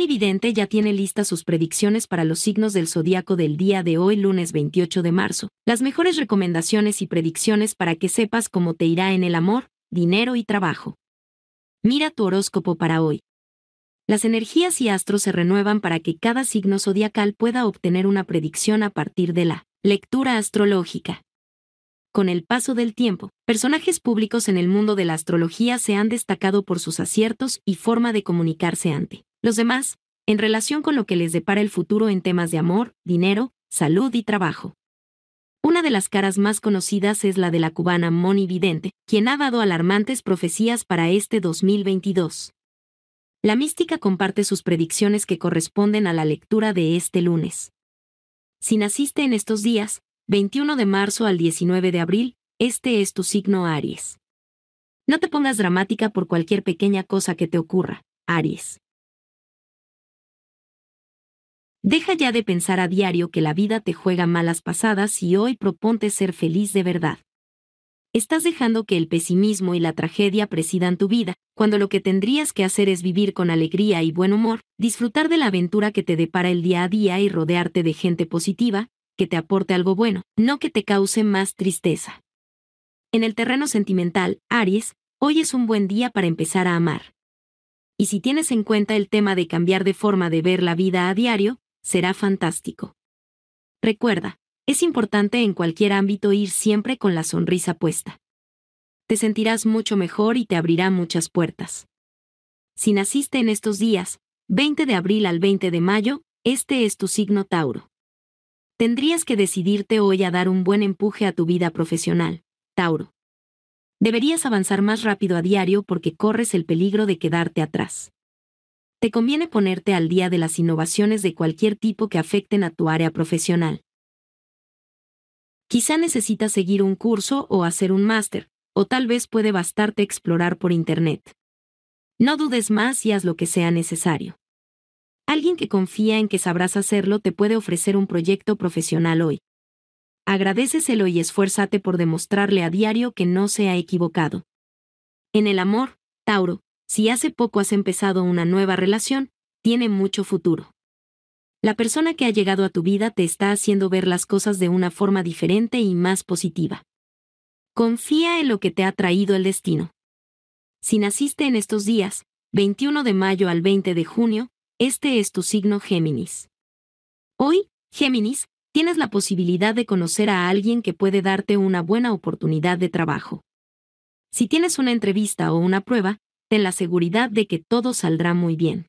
Evidente ya tiene listas sus predicciones para los signos del zodiaco del día de hoy, lunes 28 de marzo. Las mejores recomendaciones y predicciones para que sepas cómo te irá en el amor, dinero y trabajo. Mira tu horóscopo para hoy. Las energías y astros se renuevan para que cada signo zodiacal pueda obtener una predicción a partir de la lectura astrológica. Con el paso del tiempo, personajes públicos en el mundo de la astrología se han destacado por sus aciertos y forma de comunicarse ante los demás, en relación con lo que les depara el futuro en temas de amor, dinero, salud y trabajo. Una de las caras más conocidas es la de la cubana Moni Vidente, quien ha dado alarmantes profecías para este 2022. La mística comparte sus predicciones que corresponden a la lectura de este lunes. Si naciste en estos días, 21 de marzo al 19 de abril, este es tu signo Aries. No te pongas dramática por cualquier pequeña cosa que te ocurra, Aries. Deja ya de pensar a diario que la vida te juega malas pasadas y hoy proponte ser feliz de verdad. Estás dejando que el pesimismo y la tragedia presidan tu vida, cuando lo que tendrías que hacer es vivir con alegría y buen humor, disfrutar de la aventura que te depara el día a día y rodearte de gente positiva, que te aporte algo bueno, no que te cause más tristeza. En el terreno sentimental, Aries, hoy es un buen día para empezar a amar. Y si tienes en cuenta el tema de cambiar de forma de ver la vida a diario, será fantástico. Recuerda, es importante en cualquier ámbito ir siempre con la sonrisa puesta. Te sentirás mucho mejor y te abrirá muchas puertas. Si naciste en estos días, 20 de abril al 20 de mayo, este es tu signo Tauro. Tendrías que decidirte hoy a dar un buen empuje a tu vida profesional, Tauro. Deberías avanzar más rápido a diario porque corres el peligro de quedarte atrás te conviene ponerte al día de las innovaciones de cualquier tipo que afecten a tu área profesional. Quizá necesitas seguir un curso o hacer un máster, o tal vez puede bastarte explorar por Internet. No dudes más y haz lo que sea necesario. Alguien que confía en que sabrás hacerlo te puede ofrecer un proyecto profesional hoy. Agradeceselo y esfuérzate por demostrarle a diario que no se ha equivocado. En el amor, Tauro, si hace poco has empezado una nueva relación, tiene mucho futuro. La persona que ha llegado a tu vida te está haciendo ver las cosas de una forma diferente y más positiva. Confía en lo que te ha traído el destino. Si naciste en estos días, 21 de mayo al 20 de junio, este es tu signo Géminis. Hoy, Géminis, tienes la posibilidad de conocer a alguien que puede darte una buena oportunidad de trabajo. Si tienes una entrevista o una prueba, ten la seguridad de que todo saldrá muy bien.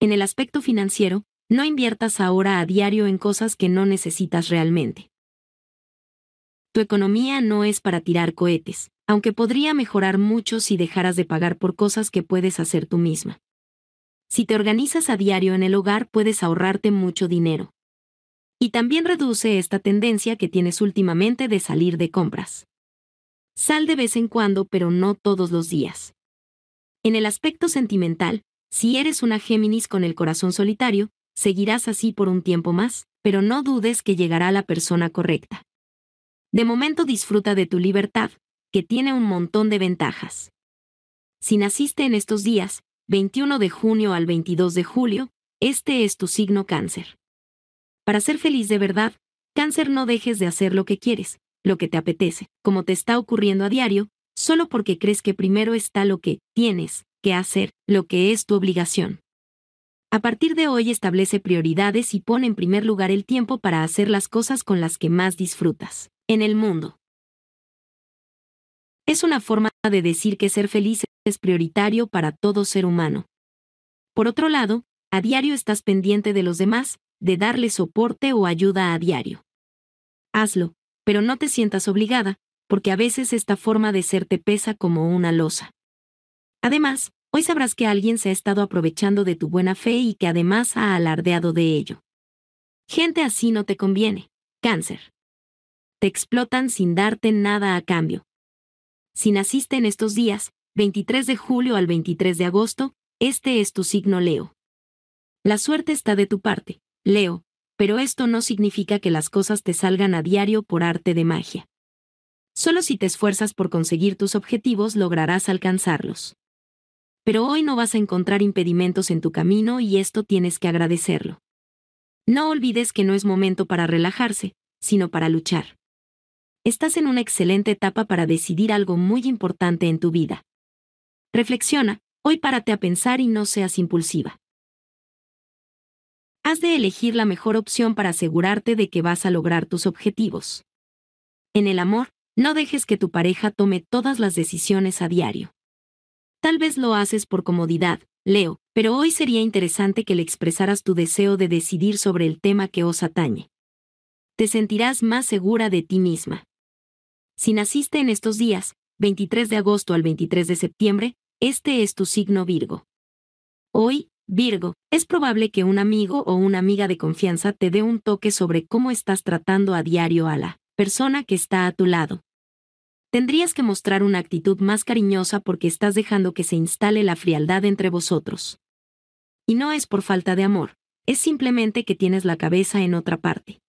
En el aspecto financiero, no inviertas ahora a diario en cosas que no necesitas realmente. Tu economía no es para tirar cohetes, aunque podría mejorar mucho si dejaras de pagar por cosas que puedes hacer tú misma. Si te organizas a diario en el hogar puedes ahorrarte mucho dinero. Y también reduce esta tendencia que tienes últimamente de salir de compras. Sal de vez en cuando, pero no todos los días. En el aspecto sentimental, si eres una Géminis con el corazón solitario, seguirás así por un tiempo más, pero no dudes que llegará la persona correcta. De momento disfruta de tu libertad, que tiene un montón de ventajas. Si naciste en estos días, 21 de junio al 22 de julio, este es tu signo cáncer. Para ser feliz de verdad, cáncer no dejes de hacer lo que quieres, lo que te apetece, como te está ocurriendo a diario, solo porque crees que primero está lo que tienes que hacer, lo que es tu obligación. A partir de hoy establece prioridades y pone en primer lugar el tiempo para hacer las cosas con las que más disfrutas en el mundo. Es una forma de decir que ser feliz es prioritario para todo ser humano. Por otro lado, a diario estás pendiente de los demás, de darle soporte o ayuda a diario. Hazlo, pero no te sientas obligada, porque a veces esta forma de ser te pesa como una losa. Además, hoy sabrás que alguien se ha estado aprovechando de tu buena fe y que además ha alardeado de ello. Gente así no te conviene. Cáncer. Te explotan sin darte nada a cambio. Si naciste en estos días, 23 de julio al 23 de agosto, este es tu signo Leo. La suerte está de tu parte, Leo, pero esto no significa que las cosas te salgan a diario por arte de magia. Solo si te esfuerzas por conseguir tus objetivos lograrás alcanzarlos. Pero hoy no vas a encontrar impedimentos en tu camino y esto tienes que agradecerlo. No olvides que no es momento para relajarse, sino para luchar. Estás en una excelente etapa para decidir algo muy importante en tu vida. Reflexiona, hoy párate a pensar y no seas impulsiva. Has de elegir la mejor opción para asegurarte de que vas a lograr tus objetivos. En el amor, no dejes que tu pareja tome todas las decisiones a diario. Tal vez lo haces por comodidad, Leo, pero hoy sería interesante que le expresaras tu deseo de decidir sobre el tema que os atañe. Te sentirás más segura de ti misma. Si naciste en estos días, 23 de agosto al 23 de septiembre, este es tu signo Virgo. Hoy, Virgo, es probable que un amigo o una amiga de confianza te dé un toque sobre cómo estás tratando a diario a la persona que está a tu lado tendrías que mostrar una actitud más cariñosa porque estás dejando que se instale la frialdad entre vosotros. Y no es por falta de amor, es simplemente que tienes la cabeza en otra parte.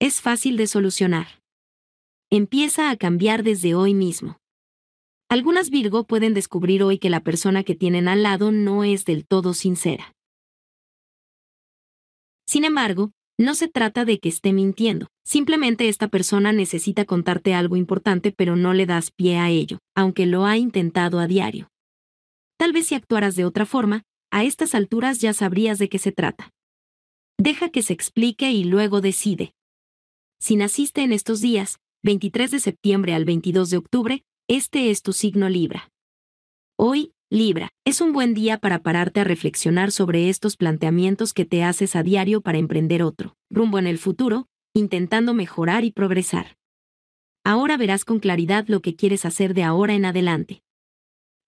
Es fácil de solucionar. Empieza a cambiar desde hoy mismo. Algunas Virgo pueden descubrir hoy que la persona que tienen al lado no es del todo sincera. Sin embargo, no se trata de que esté mintiendo, simplemente esta persona necesita contarte algo importante pero no le das pie a ello, aunque lo ha intentado a diario. Tal vez si actuaras de otra forma, a estas alturas ya sabrías de qué se trata. Deja que se explique y luego decide. Si naciste en estos días, 23 de septiembre al 22 de octubre, este es tu signo Libra. Hoy, Libra, es un buen día para pararte a reflexionar sobre estos planteamientos que te haces a diario para emprender otro, rumbo en el futuro, intentando mejorar y progresar. Ahora verás con claridad lo que quieres hacer de ahora en adelante.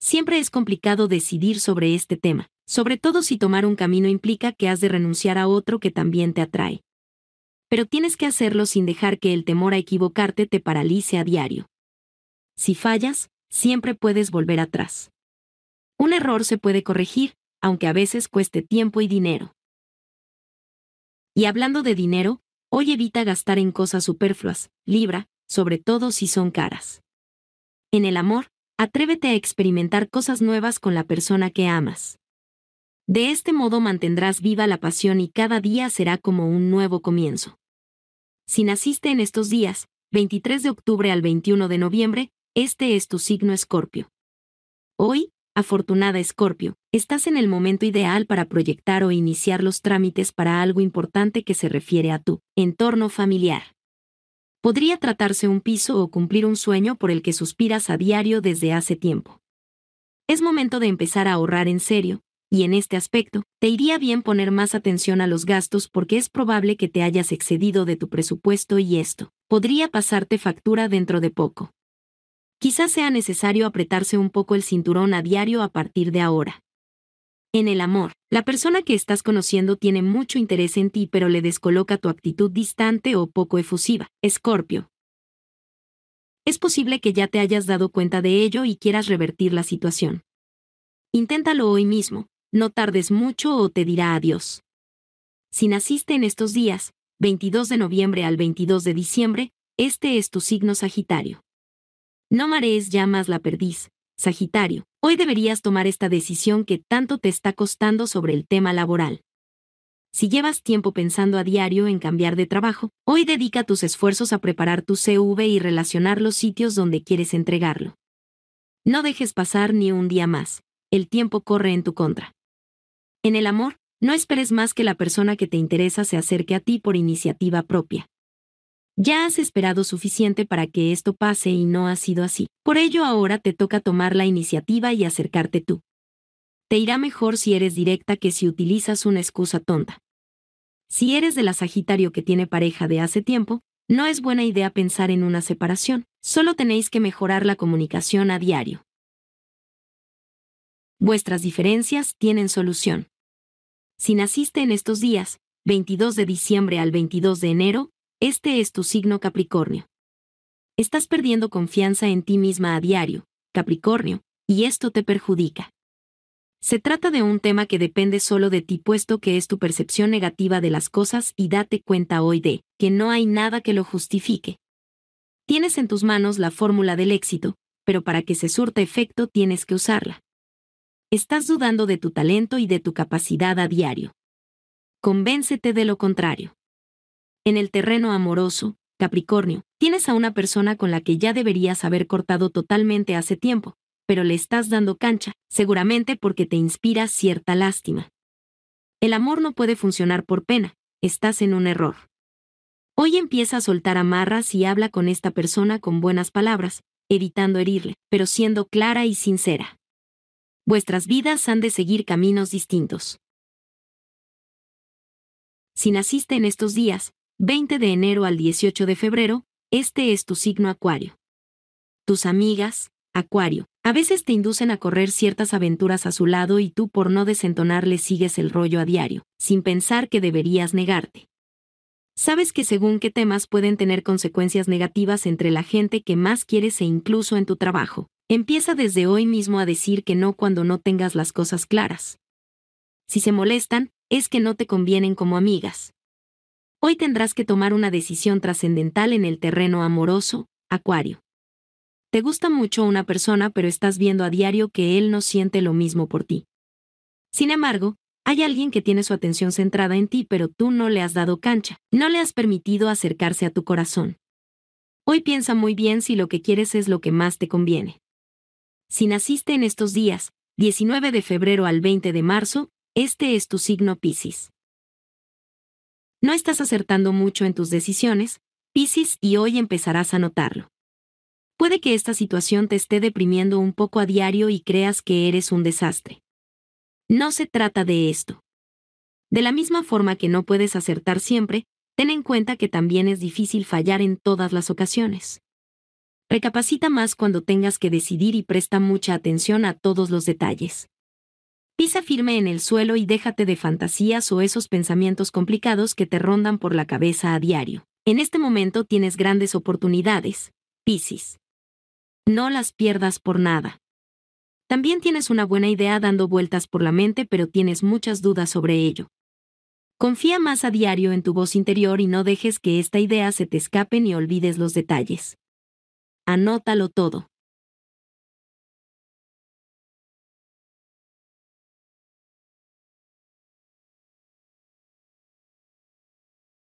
Siempre es complicado decidir sobre este tema, sobre todo si tomar un camino implica que has de renunciar a otro que también te atrae. Pero tienes que hacerlo sin dejar que el temor a equivocarte te paralice a diario. Si fallas, siempre puedes volver atrás. Un error se puede corregir, aunque a veces cueste tiempo y dinero. Y hablando de dinero, hoy evita gastar en cosas superfluas, libra, sobre todo si son caras. En el amor, atrévete a experimentar cosas nuevas con la persona que amas. De este modo mantendrás viva la pasión y cada día será como un nuevo comienzo. Si naciste en estos días, 23 de octubre al 21 de noviembre, este es tu signo escorpio. Hoy, Afortunada Escorpio, estás en el momento ideal para proyectar o iniciar los trámites para algo importante que se refiere a tu entorno familiar. Podría tratarse un piso o cumplir un sueño por el que suspiras a diario desde hace tiempo. Es momento de empezar a ahorrar en serio, y en este aspecto, te iría bien poner más atención a los gastos porque es probable que te hayas excedido de tu presupuesto y esto podría pasarte factura dentro de poco. Quizás sea necesario apretarse un poco el cinturón a diario a partir de ahora. En el amor, la persona que estás conociendo tiene mucho interés en ti pero le descoloca tu actitud distante o poco efusiva. Escorpio. Es posible que ya te hayas dado cuenta de ello y quieras revertir la situación. Inténtalo hoy mismo, no tardes mucho o te dirá adiós. Si naciste en estos días, 22 de noviembre al 22 de diciembre, este es tu signo Sagitario. No marees ya más la perdiz. Sagitario, hoy deberías tomar esta decisión que tanto te está costando sobre el tema laboral. Si llevas tiempo pensando a diario en cambiar de trabajo, hoy dedica tus esfuerzos a preparar tu CV y relacionar los sitios donde quieres entregarlo. No dejes pasar ni un día más. El tiempo corre en tu contra. En el amor, no esperes más que la persona que te interesa se acerque a ti por iniciativa propia. Ya has esperado suficiente para que esto pase y no ha sido así. Por ello ahora te toca tomar la iniciativa y acercarte tú. Te irá mejor si eres directa que si utilizas una excusa tonta. Si eres de la Sagitario que tiene pareja de hace tiempo, no es buena idea pensar en una separación, solo tenéis que mejorar la comunicación a diario. Vuestras diferencias tienen solución. Si naciste en estos días, 22 de diciembre al 22 de enero, este es tu signo Capricornio. Estás perdiendo confianza en ti misma a diario, Capricornio, y esto te perjudica. Se trata de un tema que depende solo de ti puesto que es tu percepción negativa de las cosas y date cuenta hoy de que no hay nada que lo justifique. Tienes en tus manos la fórmula del éxito, pero para que se surta efecto tienes que usarla. Estás dudando de tu talento y de tu capacidad a diario. Convéncete de lo contrario. En el terreno amoroso, Capricornio, tienes a una persona con la que ya deberías haber cortado totalmente hace tiempo, pero le estás dando cancha, seguramente porque te inspira cierta lástima. El amor no puede funcionar por pena, estás en un error. Hoy empieza a soltar amarras y habla con esta persona con buenas palabras, evitando herirle, pero siendo clara y sincera. Vuestras vidas han de seguir caminos distintos. Si naciste en estos días, 20 de enero al 18 de febrero, este es tu signo Acuario. Tus amigas, Acuario, a veces te inducen a correr ciertas aventuras a su lado y tú por no desentonar sigues el rollo a diario, sin pensar que deberías negarte. Sabes que según qué temas pueden tener consecuencias negativas entre la gente que más quieres e incluso en tu trabajo. Empieza desde hoy mismo a decir que no cuando no tengas las cosas claras. Si se molestan, es que no te convienen como amigas. Hoy tendrás que tomar una decisión trascendental en el terreno amoroso, Acuario. Te gusta mucho una persona pero estás viendo a diario que él no siente lo mismo por ti. Sin embargo, hay alguien que tiene su atención centrada en ti pero tú no le has dado cancha, no le has permitido acercarse a tu corazón. Hoy piensa muy bien si lo que quieres es lo que más te conviene. Si naciste en estos días, 19 de febrero al 20 de marzo, este es tu signo Piscis. No estás acertando mucho en tus decisiones, Piscis, y hoy empezarás a notarlo. Puede que esta situación te esté deprimiendo un poco a diario y creas que eres un desastre. No se trata de esto. De la misma forma que no puedes acertar siempre, ten en cuenta que también es difícil fallar en todas las ocasiones. Recapacita más cuando tengas que decidir y presta mucha atención a todos los detalles. Pisa firme en el suelo y déjate de fantasías o esos pensamientos complicados que te rondan por la cabeza a diario. En este momento tienes grandes oportunidades, Piscis. No las pierdas por nada. También tienes una buena idea dando vueltas por la mente, pero tienes muchas dudas sobre ello. Confía más a diario en tu voz interior y no dejes que esta idea se te escape ni olvides los detalles. Anótalo todo.